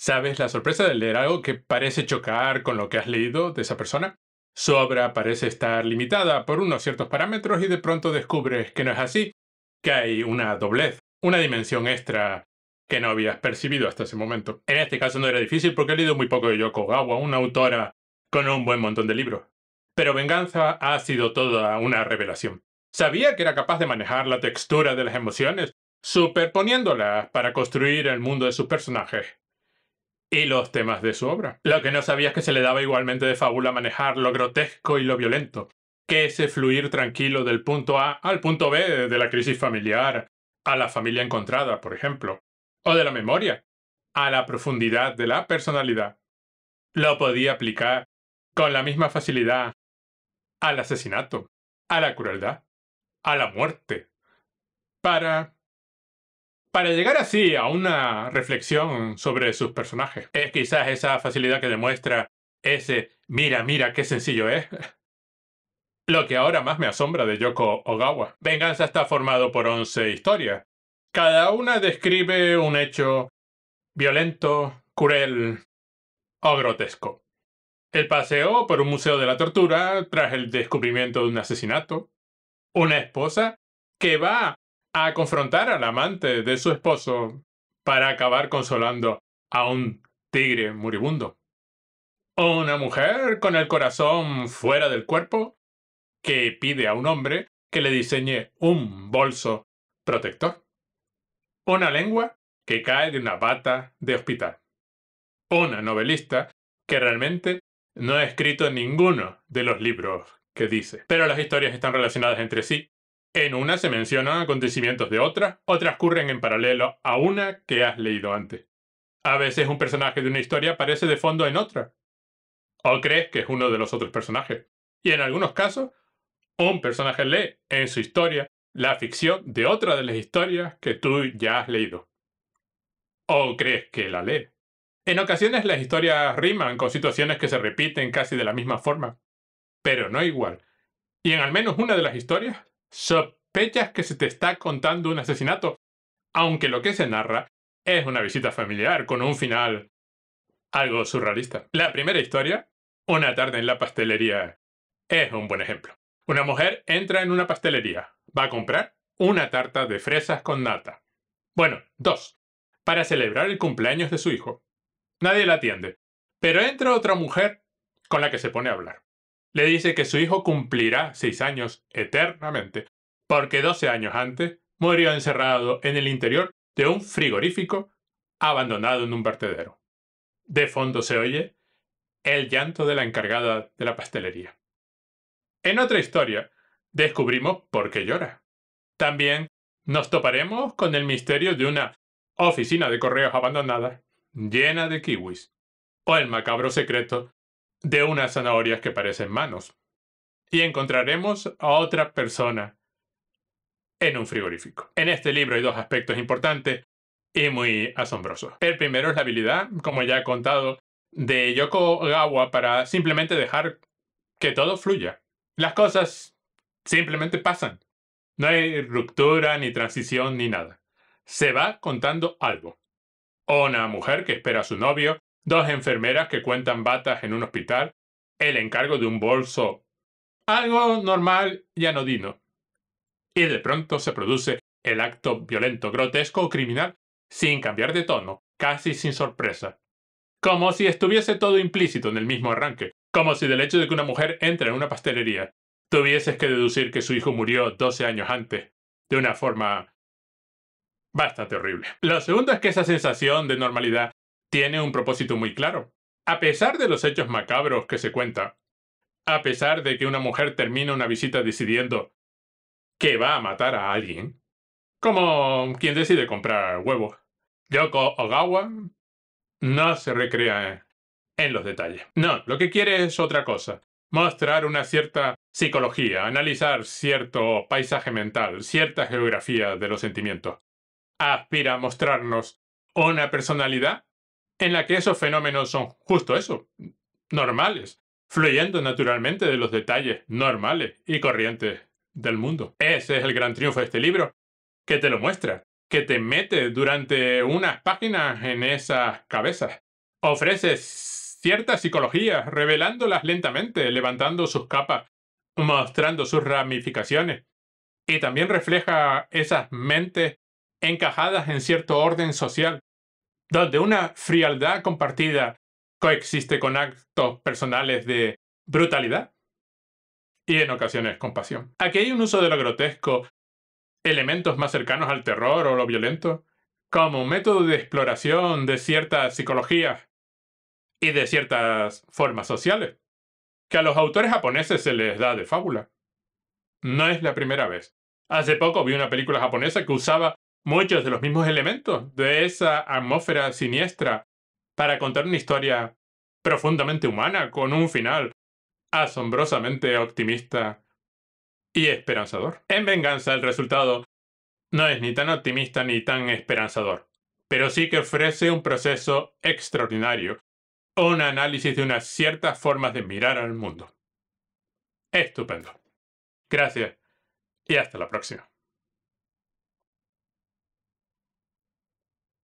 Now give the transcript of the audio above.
¿Sabes? La sorpresa de leer algo que parece chocar con lo que has leído de esa persona. Su obra parece estar limitada por unos ciertos parámetros y de pronto descubres que no es así, que hay una doblez, una dimensión extra que no habías percibido hasta ese momento. En este caso no era difícil porque he leído muy poco de Yoko Gawa, una autora con un buen montón de libros. Pero Venganza ha sido toda una revelación. Sabía que era capaz de manejar la textura de las emociones, superponiéndolas para construir el mundo de sus personajes, y los temas de su obra. Lo que no sabía es que se le daba igualmente de fábula manejar lo grotesco y lo violento, que ese fluir tranquilo del punto A al punto B de la crisis familiar, a la familia encontrada, por ejemplo, o de la memoria, a la profundidad de la personalidad. Lo podía aplicar con la misma facilidad al asesinato, a la crueldad, a la muerte, para para llegar así a una reflexión sobre sus personajes, es quizás esa facilidad que demuestra ese mira, mira qué sencillo es. Lo que ahora más me asombra de Yoko Ogawa. Venganza está formado por 11 historias. Cada una describe un hecho violento, cruel o grotesco. El paseo por un museo de la tortura tras el descubrimiento de un asesinato. Una esposa que va a confrontar al amante de su esposo para acabar consolando a un tigre moribundo. O una mujer con el corazón fuera del cuerpo que pide a un hombre que le diseñe un bolso protector. Una lengua que cae de una bata de hospital. Una novelista que realmente no ha escrito ninguno de los libros que dice, pero las historias están relacionadas entre sí en una se mencionan acontecimientos de otra otras ocurren en paralelo a una que has leído antes. A veces un personaje de una historia aparece de fondo en otra. O crees que es uno de los otros personajes. Y en algunos casos, un personaje lee en su historia la ficción de otra de las historias que tú ya has leído. O crees que la lee. En ocasiones las historias riman con situaciones que se repiten casi de la misma forma, pero no igual. Y en al menos una de las historias, sospechas que se te está contando un asesinato, aunque lo que se narra es una visita familiar con un final algo surrealista. La primera historia, Una tarde en la pastelería, es un buen ejemplo. Una mujer entra en una pastelería, va a comprar una tarta de fresas con nata. Bueno, dos, para celebrar el cumpleaños de su hijo. Nadie la atiende, pero entra otra mujer con la que se pone a hablar le dice que su hijo cumplirá seis años eternamente, porque doce años antes murió encerrado en el interior de un frigorífico abandonado en un vertedero. De fondo se oye el llanto de la encargada de la pastelería. En otra historia, descubrimos por qué llora. También nos toparemos con el misterio de una oficina de correos abandonada llena de kiwis, o el macabro secreto de unas zanahorias que parecen manos. Y encontraremos a otra persona en un frigorífico. En este libro hay dos aspectos importantes y muy asombrosos. El primero es la habilidad, como ya he contado, de Yoko Gawa para simplemente dejar que todo fluya. Las cosas simplemente pasan. No hay ruptura, ni transición, ni nada. Se va contando algo. una mujer que espera a su novio, dos enfermeras que cuentan batas en un hospital, el encargo de un bolso. Algo normal y anodino. Y de pronto se produce el acto violento, grotesco o criminal sin cambiar de tono, casi sin sorpresa. Como si estuviese todo implícito en el mismo arranque, como si del hecho de que una mujer entra en una pastelería tuvieses que deducir que su hijo murió 12 años antes, de una forma bastante horrible. Lo segundo es que esa sensación de normalidad tiene un propósito muy claro. A pesar de los hechos macabros que se cuenta, a pesar de que una mujer termina una visita decidiendo que va a matar a alguien, como quien decide comprar huevos, Yoko Ogawa no se recrea en los detalles. No, lo que quiere es otra cosa, mostrar una cierta psicología, analizar cierto paisaje mental, cierta geografía de los sentimientos. Aspira a mostrarnos una personalidad en la que esos fenómenos son justo eso, normales, fluyendo naturalmente de los detalles normales y corrientes del mundo. Ese es el gran triunfo de este libro, que te lo muestra, que te mete durante unas páginas en esas cabezas. Ofrece ciertas psicologías, revelándolas lentamente, levantando sus capas, mostrando sus ramificaciones. Y también refleja esas mentes encajadas en cierto orden social, donde una frialdad compartida coexiste con actos personales de brutalidad y en ocasiones compasión. Aquí hay un uso de lo grotesco, elementos más cercanos al terror o lo violento, como método de exploración de ciertas psicologías y de ciertas formas sociales, que a los autores japoneses se les da de fábula. No es la primera vez. Hace poco vi una película japonesa que usaba muchos de los mismos elementos de esa atmósfera siniestra para contar una historia profundamente humana con un final asombrosamente optimista y esperanzador. En venganza el resultado no es ni tan optimista ni tan esperanzador, pero sí que ofrece un proceso extraordinario, un análisis de unas ciertas formas de mirar al mundo. Estupendo. Gracias y hasta la próxima.